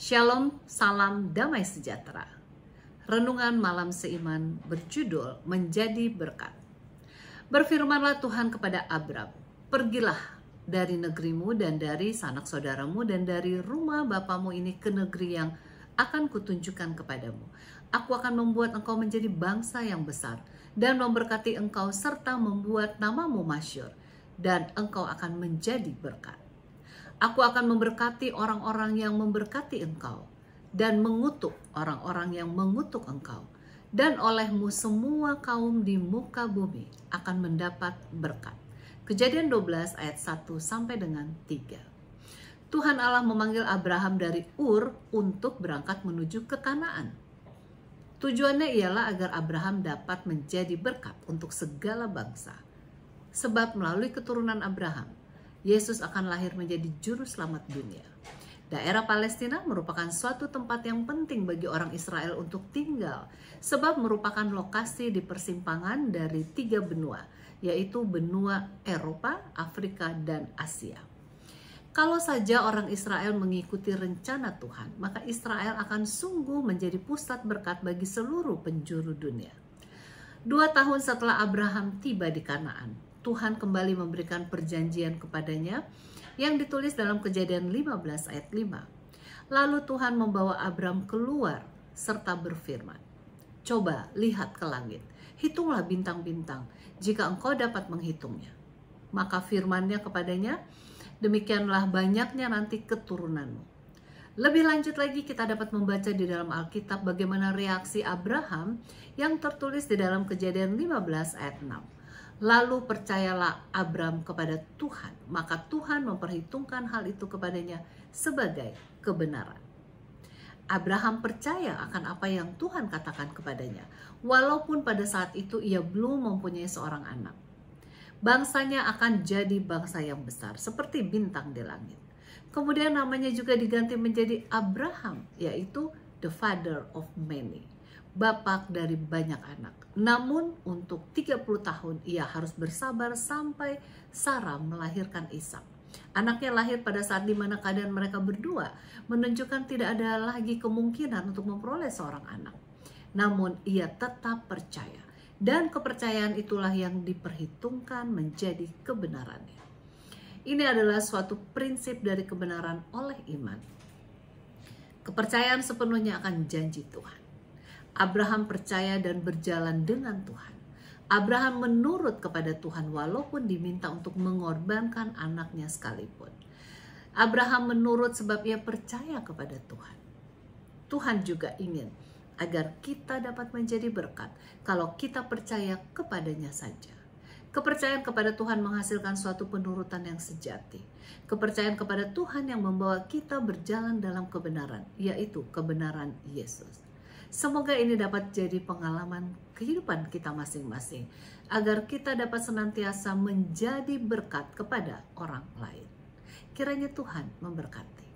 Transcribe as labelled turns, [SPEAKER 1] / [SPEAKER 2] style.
[SPEAKER 1] Shalom, salam damai sejahtera. Renungan malam seiman berjudul Menjadi Berkat. Berfirmanlah Tuhan kepada Abram, Pergilah dari negerimu dan dari sanak saudaramu dan dari rumah bapamu ini ke negeri yang akan kutunjukkan kepadamu. Aku akan membuat engkau menjadi bangsa yang besar dan memberkati engkau serta membuat namamu masyur dan engkau akan menjadi berkat. Aku akan memberkati orang-orang yang memberkati engkau dan mengutuk orang-orang yang mengutuk engkau. Dan olehmu semua kaum di muka bumi akan mendapat berkat. Kejadian 12 ayat 1 sampai dengan 3. Tuhan Allah memanggil Abraham dari Ur untuk berangkat menuju ke Kanaan. Tujuannya ialah agar Abraham dapat menjadi berkat untuk segala bangsa. Sebab melalui keturunan Abraham, Yesus akan lahir menjadi juru selamat dunia. Daerah Palestina merupakan suatu tempat yang penting bagi orang Israel untuk tinggal, sebab merupakan lokasi di persimpangan dari tiga benua, yaitu benua Eropa, Afrika, dan Asia. Kalau saja orang Israel mengikuti rencana Tuhan, maka Israel akan sungguh menjadi pusat berkat bagi seluruh penjuru dunia. Dua tahun setelah Abraham tiba di Kanaan, Tuhan kembali memberikan perjanjian kepadanya yang ditulis dalam kejadian 15 ayat 5. Lalu Tuhan membawa Abram keluar serta berfirman, Coba lihat ke langit, hitunglah bintang-bintang jika engkau dapat menghitungnya. Maka firmannya kepadanya, demikianlah banyaknya nanti keturunanmu. Lebih lanjut lagi kita dapat membaca di dalam Alkitab bagaimana reaksi Abraham yang tertulis di dalam kejadian 15 ayat 6. Lalu percayalah Abram kepada Tuhan, maka Tuhan memperhitungkan hal itu kepadanya sebagai kebenaran. Abraham percaya akan apa yang Tuhan katakan kepadanya, walaupun pada saat itu ia belum mempunyai seorang anak. Bangsanya akan jadi bangsa yang besar, seperti bintang di langit. Kemudian namanya juga diganti menjadi Abraham, yaitu the father of many bapak dari banyak anak. Namun untuk 30 tahun ia harus bersabar sampai Sarah melahirkan Ishak. Anaknya lahir pada saat di mana keadaan mereka berdua menunjukkan tidak ada lagi kemungkinan untuk memperoleh seorang anak. Namun ia tetap percaya dan kepercayaan itulah yang diperhitungkan menjadi kebenarannya. Ini adalah suatu prinsip dari kebenaran oleh iman. Kepercayaan sepenuhnya akan janji Tuhan. Abraham percaya dan berjalan dengan Tuhan. Abraham menurut kepada Tuhan walaupun diminta untuk mengorbankan anaknya sekalipun. Abraham menurut sebab ia percaya kepada Tuhan. Tuhan juga ingin agar kita dapat menjadi berkat kalau kita percaya kepadanya saja. Kepercayaan kepada Tuhan menghasilkan suatu penurutan yang sejati. Kepercayaan kepada Tuhan yang membawa kita berjalan dalam kebenaran, yaitu kebenaran Yesus. Semoga ini dapat jadi pengalaman kehidupan kita masing-masing, agar kita dapat senantiasa menjadi berkat kepada orang lain. Kiranya Tuhan memberkati.